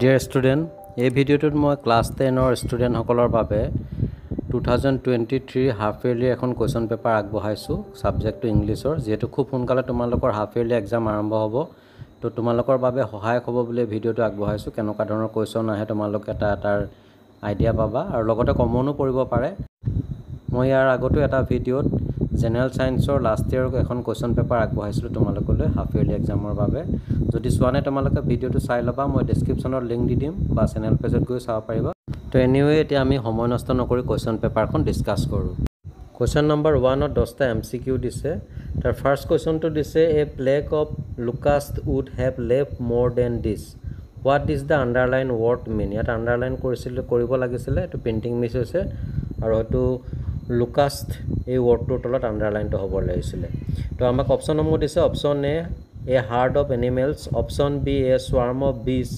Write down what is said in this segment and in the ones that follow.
Dear student এই ভিডিঅ'টোত মই ক্লাছ টেনৰ ষ্টুডেণ্টসকলৰ বাবে টু থাউজেণ্ড টুৱেণ্টি থ্ৰীৰ হাফ ইয়েৰলি এখন কুৱেশ্যন পেপাৰ আগবঢ়াইছোঁ ছাবজেক্টটো ইংলিছৰ যিহেতু খুব সোনকালে তোমালোকৰ হাফ ইয়েৰলি এক্সাম আৰম্ভ হ'ব ত' তোমালোকৰ বাবে সহায়ক হ'ব বুলি ভিডিঅ'টো আগবঢ়াইছোঁ কেনেকুৱা ধৰণৰ কুৱেশ্যন আহে তোমালোকে তাৰ তাৰ আইডিয়া পাবা আৰু লগতে কমনো পৰিব পাৰে মই ইয়াৰ আগতো এটা ভিডিঅ'ত জেনেৰেল ছায়েন্সৰ লাষ্ট ইয়াৰ এখন কুৱেশ্যন পেপাৰ আগবঢ়াইছিলোঁ তোমালোকলৈ হাফ ইয়াৰলি এক্সামৰ বাবে যদি চোৱা নাই তোমালোকে ভিডিঅ'টো চাই ল'বা মই ডিছক্ৰিপশ্যনত লিংক দি দিম বা চেনেল পেজত গৈ চাব পাৰিবা তো এনিৱে এতিয়া আমি সময় নষ্ট নকৰি কুৱেশ্যন পেপাৰখন ডিছকাছ কৰোঁ কুৱেশ্যন নম্বৰ ওৱানত দহটা এম চি কিউ দিছে তাৰ ফাৰ্ষ্ট কুৱেশ্যনটো দিছে a plague of locust would have লেভ more than this what is the underline word mean ইয়াত আণ্ডাৰলাইন কৰিছিলে কৰিব লাগিছিলে এইটো প্ৰিণ্টিং মিছ হৈছে আৰু এইটো লুকাষ্ট এই ৱৰ্ডটোৰ তলত আণ্ডাৰলাইনটো হ'ব লাগিছিলে তো আমাক অপশ্যনসমূহ দিছে option A a herd of animals option B a swarm of bees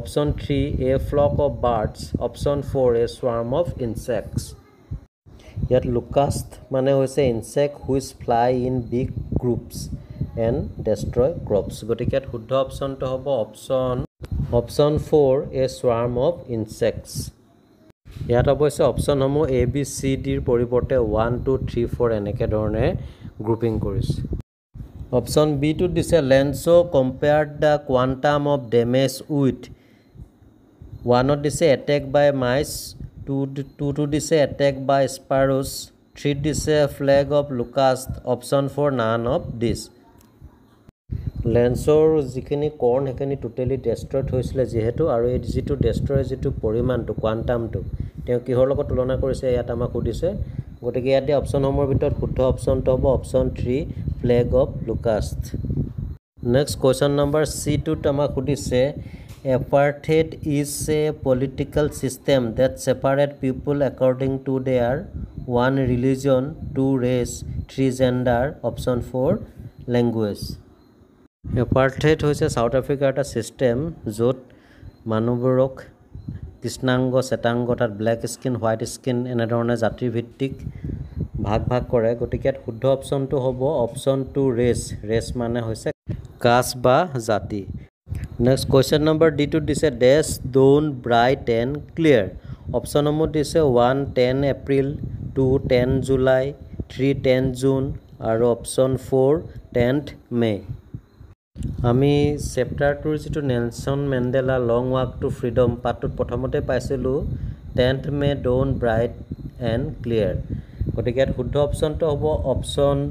option three a flock of birds option four a swarm of insects ইয়াত লুকাষ্ট মানে হৈছে insect which fly in big groups and destroy crops গতিকে ইয়াত শুদ্ধ অপশ্যনটো হ'ব option option four a swarm of insects ইয়াত অৱশ্যে অপশ্যনসমূহ এ বি চি ডিৰ পৰিৱৰ্তে ওৱান টু থ্ৰী ফ'ৰ এনেকৈ ধৰণে গ্ৰুপিং কৰিছে অপশ্যন বিটোত দিছে Lencho compared the quantum of damage with ওৱানত দিছে এটেক বাই মাইচ টু টুটো দিছে এটেক বাই স্পাৰোচ থ্ৰীত দিছে plague of locust option four none of these লেন্সৰ যিখিনি কৰ্ণ সেইখিনি টোটেলি ডেষ্ট্ৰইড হৈছিলে যিহেতু আৰু এই যিটো ডেষ্ট্ৰইৰ যিটো পৰিমাণটো কোৱাণ্টামটো তেওঁ কিহৰ লগত তুলনা কৰিছে ইয়াত আমাক সুধিছে গতিকে ইয়াতে অপশ্যনসমূহৰ ভিতৰত শুদ্ধ অপশ্যনটো হ'ব option three plague of locust next question number C টুত আমাক সুধিছে apartheid is a political system that separate people according to their one religion two race three gender option four language apartheid হৈছে ছাউথ আফ্ৰিকাৰ এটা system য'ত মানুহবোৰক কৃষ্ণাংগ শ্বেতাংগ তাত ব্লেক স্কিন হোৱাইট স্কিন এনেধৰণে জাতিভিত্তিক ভাগ ভাগ কৰে গতিকে শুদ্ধ অপশ্যনটো হ'ব অপশ্যন টু ৰেচ ৰেচ মানে হৈছে কাছ বা জাতি নেক্সট কুৱেশ্যন নম্বৰ ডি টোত দিছে ডেচ ডোন ব্ৰাইট এণ্ড ক্লিয়াৰ অপশ্যনসমূহ দিছে one ten April two ten July three ten June আৰু অপশ্যন ফ'ৰ টেন্থ মে' আমি চেপ্টাৰটোৰ যিটো Nelson Mandela long walk to freedom পাৰ্টটোত প্ৰথমতে পাইছিলোঁ tenth May dawn bright and clear গতিকে ইয়াত শুদ্ধ অপশ্যনটো হ'ব অপশ্যন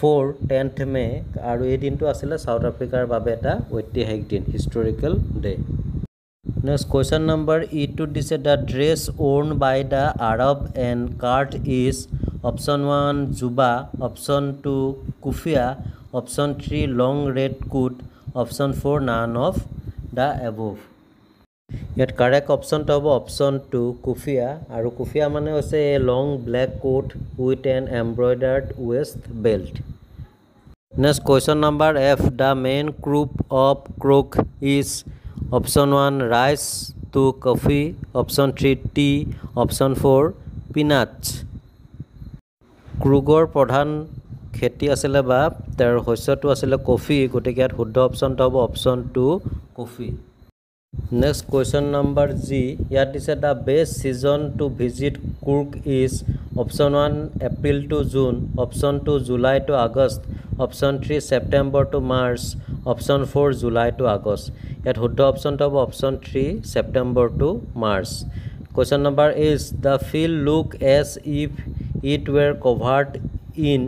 ফ'ৰ টেন্থ মে আৰু এই দিনটো আছিলে চাউথ আফ্ৰিকাৰ বাবে এটা ঐতিহাসিক দিন historical day next question number E টুত দিছে the dress worn by the Arab and Kurd is option one jubba option two kuffia option three long red coat option four none of the above ইয়াত correct অপশ্যনটো হ'ব option two কুফিয়া আৰু কুফিয়া মানে হৈছে এই long black coat with an embroidered waist belt next question number F the main crop of Coorg is option one rice two coffee option three tea option four peanuts ক্ৰুগৰ প্ৰধান খেতি আছিলে বা তেওঁৰ শস্যটো আছিলে কফি গতিকে ইয়াত শুদ্ধ অপশ্যনটো হ'ব option two coffee next question number G ইয়াত দিছে the best season to visit Coorg is option one April to June option two July to August option three September to March option four July to August ইয়াত শুদ্ধ অপশ্যনটো হ'ব option three September to March question number is the field look as if it were covered in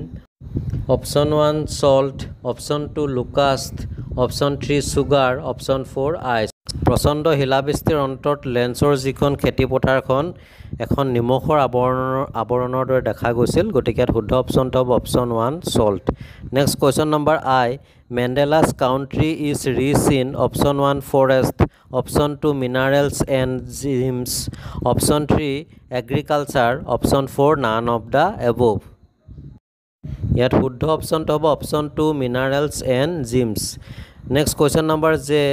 option one salt option two locust option three sugar option four ice প্ৰচণ্ড শিলাবৃষ্টিৰ অন্তত লেঞ্চৰ যিখন খেতিপথাৰখন এখন নিমখৰ আৱৰণৰ আৱৰণৰ দৰে দেখা গৈছিল গতিকে ইয়াত শুদ্ধ অপশ্যনটো হ'ব option one salt next question number I Mandela's country is rich in option one forest option two minerals and gems option three agriculture option four none of the above ইয়াত শুদ্ধ অপশ্যনটো হ'ব option two minerals and gems next question number J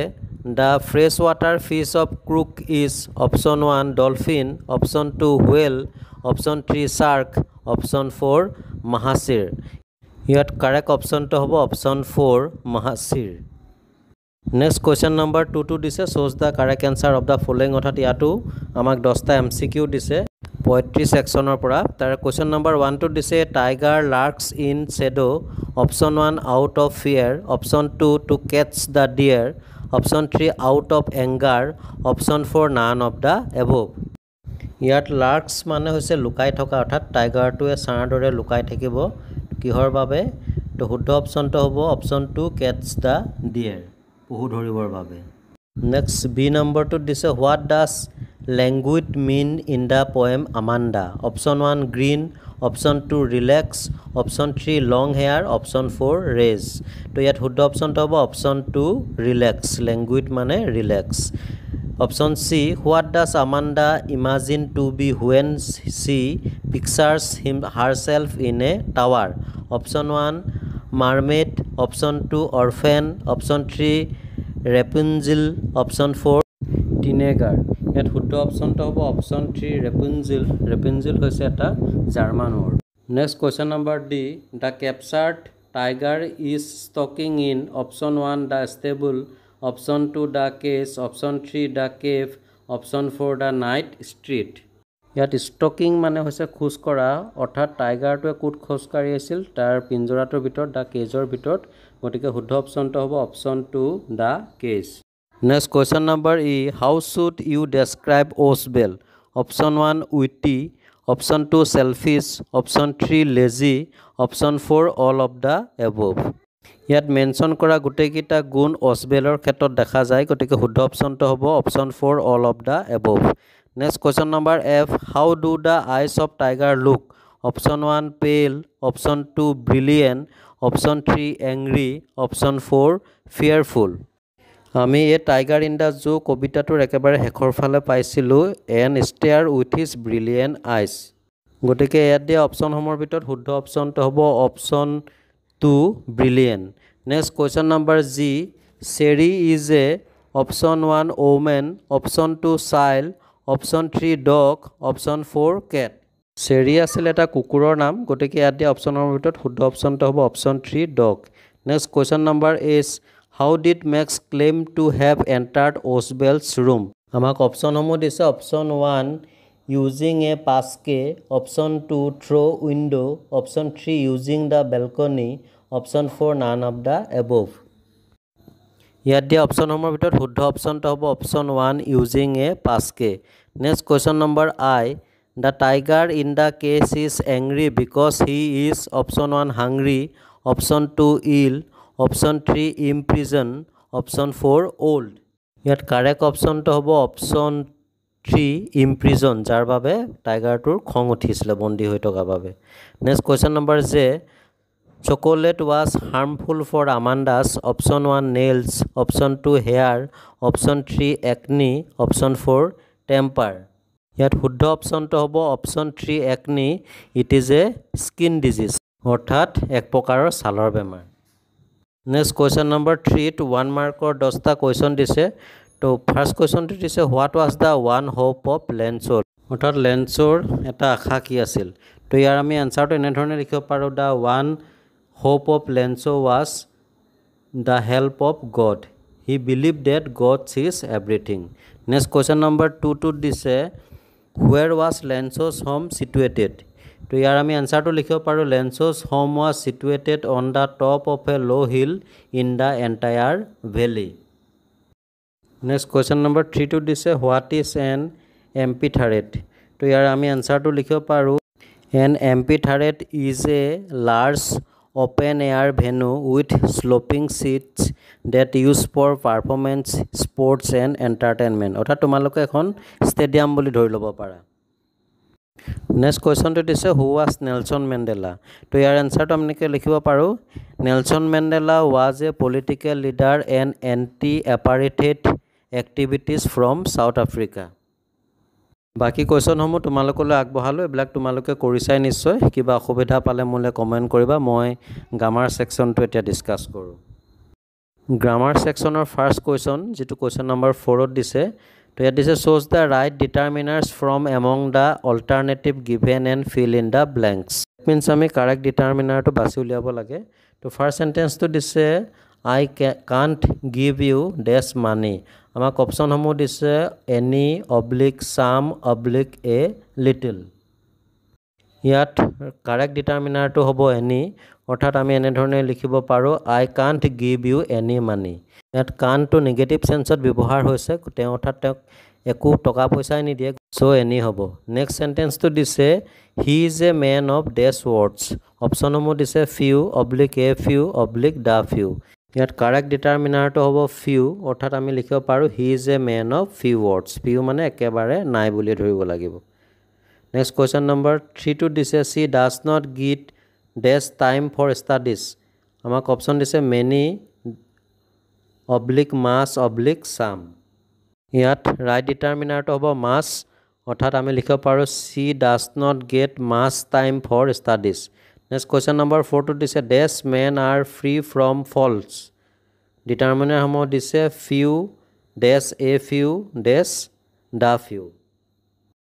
the fresh water fish of Coorg is option one dolphin option two whale option three shark option four mahseer ইয়াত correct অপশ্যনটো হ'ব option four mahseer next question number টুটো দিছে choose the correct answer of the following অৰ্থাৎ ইয়াতো আমাক দহটা M C Q দিছে পঁয়ত্ৰিছ ছেকশ্যনৰ পৰা তাৰ কুৱেশ্যন নম্বৰ ওৱানটোত দিছে tiger lurks in shade' option one out of fear option two to cache the deer option three out of anger option four none of the above ইয়াত lurks মানে হৈছে লুকাই থকা অৰ্থাৎ টাইগাৰটোৱে ছাঁৰ দৰে লুকাই থাকিব কিহৰ বাবে তো শুদ্ধ অপশ্যনটো হ'ব option two cache the deer পহু ধৰিবৰ বাবে নেক্সট বি নম্বৰটোত দিছে what does languid mean in the poem Amanda option one green option two relax option three long hair option four rage ত' ইয়াত শুদ্ধ অপশ্যনটো হ'ব অপশ্যন টু ৰিলেক্স লেংগুইড মানে relax option C what does Amanda imagine to be when she pictures himself in a tower option one mermaid option two orphan option three Rapunzel option four teenager ইয়াত শুদ্ধ অপশ্যনটো হ'ব option three ৰেপিনজিল Rapunzel হৈছে এটা German word next question number D the captured tiger is stalking in option one the stable option two the cage option three the cave option four the night street ইয়াত stalking মানে হৈছে খোজ কৰা অৰ্থাৎ টাইগাৰটোৱে ক'ত খোজ কাঢ়ি আছিল তাৰ পিঞ্জৰাটোৰ ভিতৰত দ্য কেজৰ ভিতৰত গতিকে শুদ্ধ অপশ্যনটো হ'ব option two the cage Next question number E. How should you describe Osbel? Option 1 witty, option 2 selfish, option 3 lazy, option 4 all of the above. ইয়াত মেনশ্যন কৰা গোটেইকেইটা গুণ অচবেলৰ ক্ষেত্ৰত দেখা যায় গতিকে শুদ্ধ অপশ্যনটো হ'ব option four all of the above next question number F how do the eyes of tiger look option one pale option two brilliant option three angry option four fearful আমি এই টাইগাৰ ইন দ্য জু কবিতাটোৰ একেবাৰে শেষৰ ফালে পাইছিলোঁ and stare with his brilliant eyes গতিকে ইয়াত দিয়া অপশ্যনসমূহৰ ভিতৰত শুদ্ধ অপশ্যনটো হ'ব option two brilliant next question number G Cherry is a option one women option two child option three dog option four cat Cherry আছিল এটা কুকুৰৰ নাম গতিকে ইয়াত দিয়া অপশ্যনসমূহৰ ভিতৰত শুদ্ধ অপশ্যনটো হ'ব option three dog next question number H how did Max claim to have entered Ausable's room আমাক অপশ্যনসমূহ দিছে option one using a passkey option two through' window' option three using the balcony option four none of the above ইয়াত দিয়া অপশ্যনসমূহৰ ভিতৰত শুদ্ধ অপশ্যনটো হ'ব option one using a passkey next question number I the tiger in the cage is angry because he is option one hungry option two ill option three imprison option four old ইয়াত correct অপশ্যনটো হ'ব option three ইমপ্ৰিজন যাৰ বাবে টাইগাৰটোৰ খং উঠিছিলে বন্দী হৈ থকাৰ বাবে next question number J chocolate was harmful for Amanda's option one nails option two hair option three acne option four temper ইয়াত শুদ্ধ অপশ্যনটো হ'ব option three acne it is a skin disease অৰ্থাৎ এক প্ৰকাৰৰ ছালৰ বেমাৰ নেক্সট কুৱেশ্যন নম্বৰ থ্ৰীত ওৱান মাৰ্কৰ দহটা কুৱেশ্যন দিছে তো ফাৰ্ষ্ট কুৱেশ্যনটো দিছে what was the one hope of লেঞ্চৰ অৰ্থাৎ লেঞ্চৰ এটা আশা কি আছিল তো ইয়াৰ আমি এনচাৰটো এনেধৰণে লিখিব পাৰোঁ the one hope of Lencho' was the help of God he believe that God sees everything next question number two টুত দিছে where was Lencho's home situated তো ইয়াৰ আমি এনচাৰটো লিখিব পাৰোঁ Lencho's home was situated on the top of a low' hill in the entire valley next question number থ্ৰীটোত দিছে what is an amphitheatre তো ইয়াৰ আমি এনচাৰটো লিখিব পাৰোঁ N amphitheatre is a large open air venue with sloping seats that use for performance sports and entertainment অৰ্থাৎ তোমালোকে এখন ষ্টেডিয়াম বুলি ধৰি ল'ব পাৰা নেক্সট কুৱেশ্যনটো দিছে হু ৱাজ নেলচন মেণ্ডেলা তো ইয়াৰ এনচাৰটো আমি এনেকৈ লিখিব পাৰোঁ Nelson Mandela was a political leader and anti apartheid activities from South Africa বাকী কুৱেশ্যনসমূহ তোমালোকলৈ আগবঢ়ালোঁ এইবিলাক তোমালোকে কৰিছাই নিশ্চয় কিবা অসুবিধা পালে মোলৈ কমেণ্ট কৰিবা মই গ্ৰামাৰ ছেকশ্যনটো এতিয়া ডিছকাছ কৰোঁ গ্ৰামাৰ ছেকশ্যনৰ ফাৰ্ষ্ট কুৱেশ্যন যিটো কুৱেশ্যন নম্বৰ ফ'ৰত দিছে তো ইয়াত দিছে choose the right determiners from among the alternative given and fill in the blanks means আমি কাৰেক্ট ডিটাৰমিনাৰটো বাছি উলিয়াব লাগে তো ফাৰ্ষ্ট চেণ্টেঞ্চটো দিছে I can't give you dash money আমাক অপশ্যনসমূহ দিছে any oblique some oblique a little ইয়াত কাৰেক্ট ডিটাৰমিনাৰটো হ'ব এনি অৰ্থাৎ আমি এনেধৰণে লিখিব পাৰোঁ I can't give you any money ইয়াত কাণ্টটো নিগেটিভ চেঞ্চত ব্যৱহাৰ হৈছে তেওঁ অৰ্থাৎ তেওঁক একো টকা পইচাই নিদিয়ে চ' এনি হ'ব নেক্সট চেণ্টেঞ্চটো দিছে he is a man of dash words অপশ্যনসমূহ দিছে few oblique a few oblique the few ইয়াত কাৰেক্ট ডিটাৰমিনাৰটো হ'ব ফিউ অৰ্থাৎ আমি লিখিব পাৰোঁ he is a man of few words few মানে একেবাৰে নাই বুলিয়ে ধৰিব লাগিব নেক্সট কুৱেশ্যন নম্বৰ থ্ৰীটোত দিছে she does not get dash time for studies আমাক অপশ্যন দিছে many oblique much oblique some ইয়াত ৰাইট ডিটাৰমিনাৰটো হ'ব মাছ অৰ্থাৎ আমি লিখিব পাৰোঁ she does not get much time for studies next question number ফ'ৰটোত দিছে dash men are free from false ডিটাৰমিনাৰসমূহ দিছে few dash a few dash the few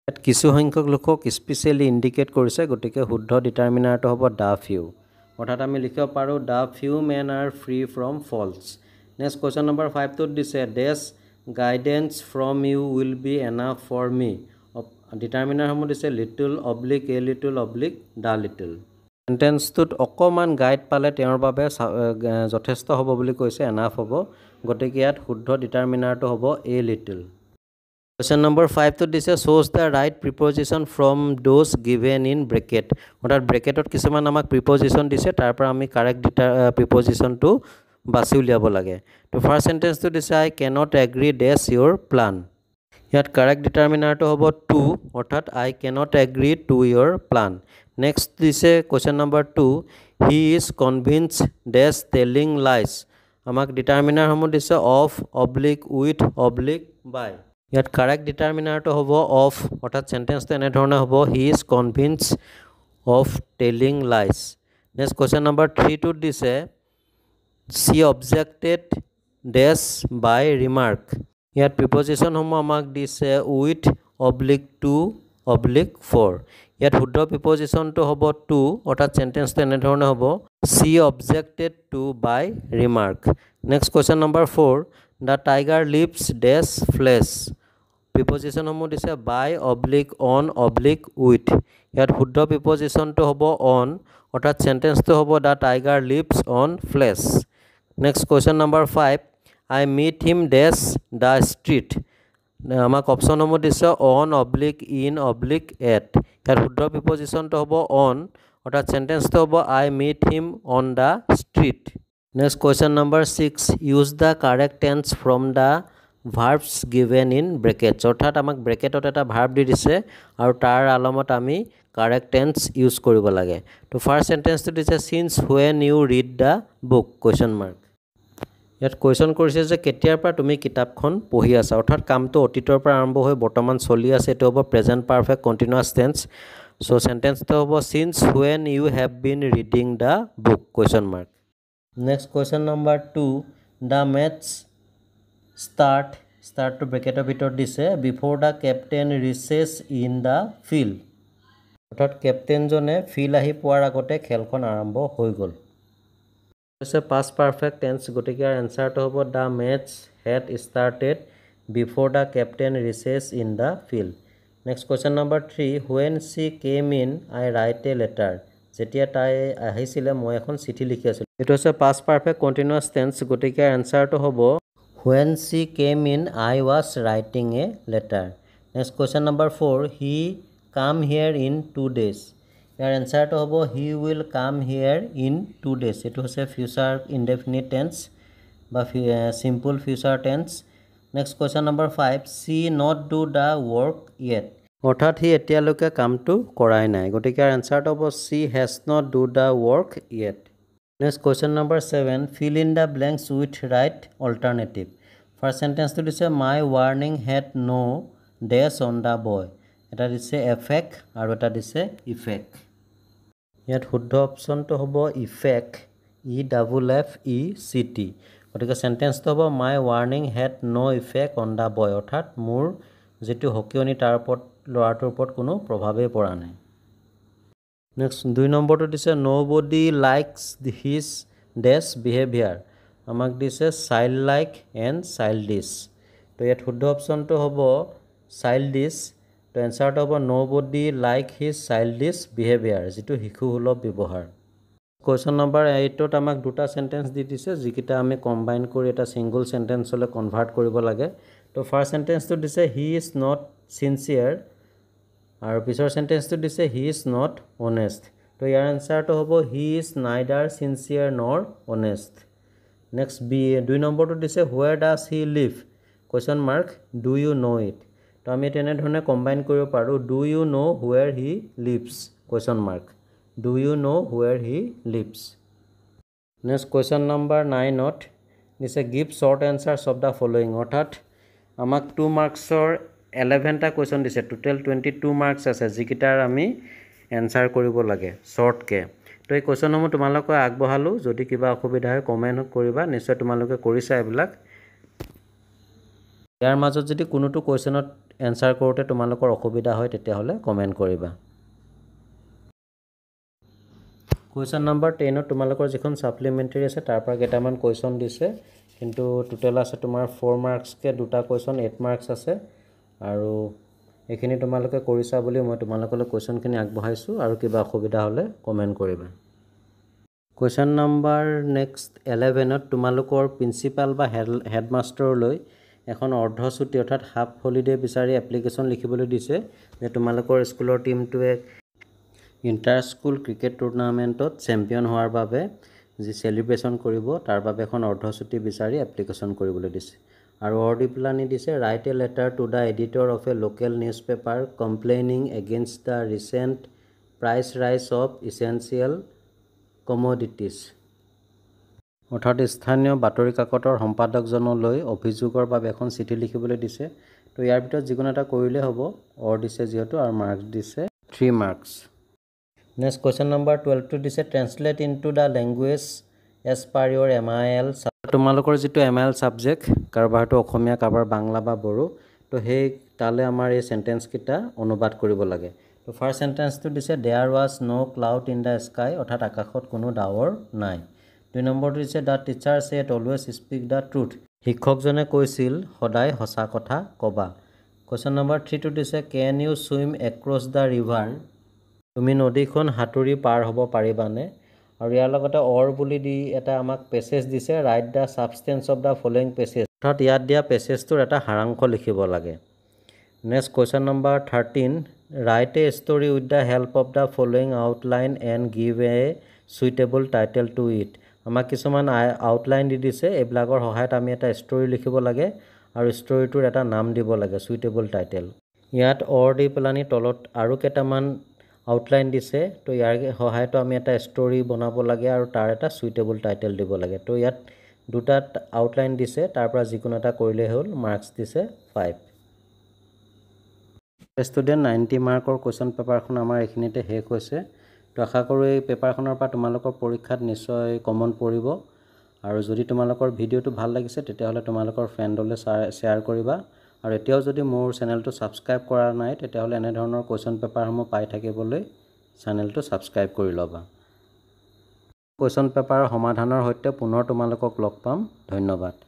ইয়াত কিছুসংখ্যক লোকক স্পেচিয়েলি ইণ্ডিকেট কৰিছে গতিকে শুদ্ধ ডিটাৰমিনাৰটো হ'ব দ্য ফিউ অৰ্থাৎ আমি লিখিব পাৰোঁ the few men are free from false next question number ফাইভটোত দিছে dash guidance from you will be enough for me ডিটাৰমিনাৰসমূহ দিছে little oblique a little oblique the little চেণ্টেঞ্চটোত অকণমান গাইড পালে তেওঁৰ বাবে যথেষ্ট হ'ব বুলি কৈছে এনাফ হ'ব গতিকে ইয়াত শুদ্ধ ডিটাৰমিনাৰটো হ'ব এ লিটিল কুৱেশ্যন নম্বৰ ফাইভটোত দিছে choose the right preposition from those given in bracket অৰ্থাৎ ব্ৰেকেটত কিছুমান আমাক প্ৰিপজিশ্যন দিছে তাৰ পৰা আমি কাৰেক্ট ডিটাৰ প্ৰিপজিশ্যনটো বাছি উলিয়াব লাগে তো ফাৰ্ষ্ট চেণ্টেঞ্চটো দিছে I cannot agree dash your plan ইয়াত কাৰেক্ট ডিটাৰমিনাৰটো হ'ব টু অৰ্থাৎ I cannot agree to your plan next দিছে question number two he is convince dash telling lies আমাক ডিটাৰমিনাৰসমূহ দিছে of oblique with oblique by ইয়াত কাৰেক্ট ডিটাৰমিনাৰটো হ'ব অফ অৰ্থাৎ চেণ্টেন্সটো এনেধৰণে হ'ব he is convince of telling lies next question number থ্ৰীটোত দিছে she objected dash by remark ইয়াত প্ৰিপজিশ্যনসমূহ আমাক দিছে with oblique to oblique for ইয়াত শুদ্ধ প্ৰিপজিশ্যনটো হ'ব টু অৰ্থাৎ চেণ্টেঞ্চটো এনেধৰণে হ'ব she objected to by remark next question number four the tiger leaps dash flesh প্ৰিপজিশ্যনসমূহ দিছে by oblique on oblique with ইয়াত শুদ্ধ প্ৰিপজিশ্যনটো হ'ব অন অৰ্থাৎ চেণ্টেন্সটো হ'ব the tiger leaps on flesh next question number five I meet him dash the street আমাক অপশ্যনসমূহ দিছে on oblique in oblique at ইয়াত শুদ্ধ প্ৰিপজিশ্যনটো হ'ব অন অৰ্থাৎ চেণ্টেন্সটো হ'ব I meet him on the street Next question number 6 use the correct tense from the verbs given in brackets অর্থাৎ আমাক ব্র্যাকেটত এটা ভার্ব দি দিছে আর তার আলমত আমি কারেক্ট টেন্স ইউজ করব লাগে তো ফার্স্ট সেন্টেন্স তো দিছে since when you read the book question mark ইয়াত কোয়েশন কৰিছে যে কেতিয়াৰ পৰা তুমি কিতাপখন পঢ়ি আছা অৰ্থাৎ কামটো অতীতৰ পৰা আৰম্ভ হৈ বৰ্তমান চলি আছে এইটো হ'ব present perfect continuous tense so সেন্টেন্সটো হ'ব since when you have been reading the book question mark next question number two the match start ষ্টাৰ্টটো ব্ৰেকেটৰ ভিতৰত দিছে before the captain reaches in the field অৰ্থাৎ কেপ্টেইনজনে ফিল্ড আহি পোৱাৰ আগতে খেলখন আৰম্ভ হৈ গ'ল হৈছে পাষ্ট পাৰফেক্ট টেন্স গতিকে ইয়াৰ এনচাৰটো হ'ব the match had started before the captain reaches in the field next question number three when she came in I write a letter যেতিয়া তাই আহিছিলে মই এখন চিঠি লিখি আছিলোঁ এইটো হৈছে পাষ্ট পাৰফেক্ট কণ্টিনিউৱাছ টেন্স গতিকে এনচাৰটো হ'ব when she came in I was writing a letter next question number four he come here in two days ইয়াৰ এনচাৰটো হ'ব he will come here in two days এইটো হৈছে ফিউচাৰ ইনডেফিনিট টেন্স বা simple future tense next question number five she not do the work yet অৰ্থাৎ she এতিয়ালৈকে কামটো কৰাই নাই গতিকে ইয়াৰ এনচাৰটো হ'ব she has not do the work yet next question number seven fill in the blanks with right alternative first চেণ্টেঞ্চটো দিছে my warning had no' dash on the boy এটা দিছে এফেক্ট আৰু এটা দিছে ইফেক্ট ইয়াত শুদ্ধ অপশ্যনটো হ'ব effect E double F E C T গতিকে চেণ্টেঞ্চটো হ'ব my warning had no' effect on the boy অৰ্থাৎ মোৰ যিটো সকিয়নি তাৰ ওপৰত ল'ৰাটোৰ ওপৰত কোনো প্ৰভাৱেই পৰা নাই নেক্সট দুই নম্বৰটো দিছে nobody likes his dash behaviour আমাক দিছে child like and childish তো ইয়াত শুদ্ধ অপশ্যনটো হ'ব চাইল্ড ডিছ তো এনচাৰটো হ'ব nobody like his childish behaviour যিটো শিশুসুলভ ব্যৱহাৰ কুৱেশ্যন নম্বৰ এইটত আমাক দুটা চেণ্টেঞ্চ দি দিছে যিকেইটা আমি কম্বাইন কৰি এটা ছিংগল চেণ্টেঞ্চলৈ কনভাৰ্ট কৰিব লাগে তো ফাৰ্ষ্ট চেণ্টেঞ্চটো দিছে হি ইজ নট চিনচিয়াৰ আৰু পিছৰ চেণ্টেঞ্চটো দিছে হি ইজ নট অনেষ্ট তো ইয়াৰ এনচাৰটো হ'ব he is neither sincere nor honest next B দুই নম্বৰটো দিছে where does he live question mark do you know' it তো আমি তেনেধৰণে কম্বাইন কৰিব পাৰোঁ do you know' where he lives question mark do you know' where he lives next question number নাইনত দিছে give short answers of the following অৰ্থাৎ আমাক two মাৰ্কছৰ এলেভেনটা কুৱেশ্যন দিছে টোটেল টুৱেণ্টি টু মাৰ্কছ আছে যিকেইটাৰ আমি এনচাৰ কৰিব লাগে শ্বৰ্টকৈ তো এই কুৱেশ্যনসমূহ তোমালোকে আগবঢ়ালোঁ যদি কিবা অসুবিধা হয় কমেণ্ট কৰিবা নিশ্চয় তোমালোকে কৰিছা এইবিলাক ইয়াৰ মাজত যদি কোনোটো কুৱেশ্যনত এনচাৰ কৰোঁতে তোমালোকৰ অসুবিধা হয় তেতিয়াহ'লে কমেণ্ট কৰিবা কুৱেশ্যন নম্বৰ টেনত তোমালোকৰ যিখন ছাপ্লিমেণ্টেৰি আছে তাৰ পৰা কেইটামান কুৱেশ্যন দিছে কিন্তু টোটেল আছে তোমাৰ ফ'ৰ মাৰ্কছকৈ দুটা কুৱেশ্যন এইট মাৰ্কছ আছে আৰু এইখিনি তোমালোকে কৰিছা বুলি মই তোমালোকলৈ কুৱেশ্যনখিনি আগবঢ়াইছোঁ আৰু কিবা অসুবিধা হ'লে কমেণ্ট কৰিবা কুৱেশ্যন নম্বৰ নেক্সট এলেভেনত তোমালোকৰ প্ৰিন্সিপাল বা হেড হেডমাষ্টৰলৈ এখন অৰ্ধচুটি অৰ্থাৎ হাফ হলিডে বিচাৰি এপ্লিকেশ্যন লিখিবলৈ দিছে যে তোমালোকৰ স্কুলৰ টীমটোৱে ইণ্টাৰ স্কুল ক্ৰিকেট টুৰ্ণামেণ্টত চেম্পিয়ন হোৱাৰ বাবে যি চেলিব্ৰেশ্যন কৰিব তাৰ বাবে এখন অৰ্ধচুটি বিচাৰি এপ্লিকেশ্যন কৰিবলৈ দিছে আৰু অৰ্দিপ্লানি দিছে write a letter to the editor of a local newspaper complaining against the recent price rise of essential commodities অৰ্থাৎ স্থানীয় বাতৰি কাকতৰ সম্পাদকজনলৈ অভিযোগৰ বাবে এখন চিঠি লিখিবলৈ দিছে তো ইয়াৰ ভিতৰত যিকোনো এটা কৰিলে হ'ব অৰ দিছে যিহেতু আৰু মাৰ্কছ দিছে three marks next question number টুৱেলভটো দিছে translate into the language as per your M I L তোমালোকৰ যিটো এম আই এল ছাবজেক্ট কাৰোবাৰ হয়তো অসমীয়া কাৰোবাৰ বাংলা বা বড়ো তো সেই তালৈ আমাৰ এই চেণ্টেন্সকেইটা অনুবাদ কৰিব লাগে তো ফাৰ্ষ্ট চেণ্টেন্সটো দিছে there was no' cloud in the sky অৰ্থাৎ আকাশত কোনো ডাৱৰ নাই দুই নম্বৰটো দিছে the teacher said always speak the truth শিক্ষকজনে কৈছিল সদায় সঁচা কথা ক'বা কুৱেশ্যন নম্বৰ থ্ৰীটো দিছে can you swim across the river তুমি নদীখন সাঁতুৰি পাৰ হ'ব পাৰিবানে আৰু ইয়াৰ লগতে অৰ বুলি দি এটা আমাক পেছেজ দিছে write the substance of the following passage অৰ্থাৎ ইয়াত দিয়া পেছেজটোৰ এটা সাৰাংশ লিখিব লাগে next question number thirteen write a story with the help of the following outline and give a suitable title to it আমাক কিছুমান আই আউটলাইন দি দিছে এইবিলাকৰ সহায়ত আমি এটা ষ্টৰী লিখিব লাগে আৰু ষ্টৰীটোৰ এটা নাম দিব লাগে চুইটেবল টাইটেল ইয়াত অৰ দি পেলানি তলত আৰু কেইটামান আউটলাইন দিছে তো ইয়াৰ সহায়তো আমি এটা ষ্টৰি বনাব লাগে আৰু তাৰ এটা চুইটেবল টাইটেল দিব লাগে তো ইয়াত দুটা আউটলাইন দিছে তাৰপৰা যিকোনো এটা কৰিলেই হ'ল মাৰ্কছ দিছে ফাইভ ষ্টুডেণ্ট নাইণ্টি মাৰ্কৰ কুৱেশ্যন পেপাৰখন আমাৰ এইখিনিতে শেষ হৈছে তো আশা কৰোঁ এই পেপাৰখনৰ পৰা তোমালোকৰ পৰীক্ষাত নিশ্চয় কমন পৰিব আৰু যদি তোমালোকৰ ভিডিঅ'টো ভাল লাগিছে তেতিয়াহ'লে তোমালোকৰ ফ্ৰেণ্ডলৈ চাৰ শ্বেয়াৰ কৰিবা আৰু এতিয়াও যদি মোৰ চেনেলটো ছাবস্ক্ৰাইব কৰা নাই তেতিয়াহ'লে এনেধৰণৰ কুৱেশ্যন পেপাৰসমূহ পাই থাকিবলৈ চেনেলটো ছাবস্ক্ৰাইব কৰি ল'বা কুৱেশ্যন পেপাৰৰ সমাধানৰ সৈতে পুনৰ তোমালোকক লগ পাম ধন্যবাদ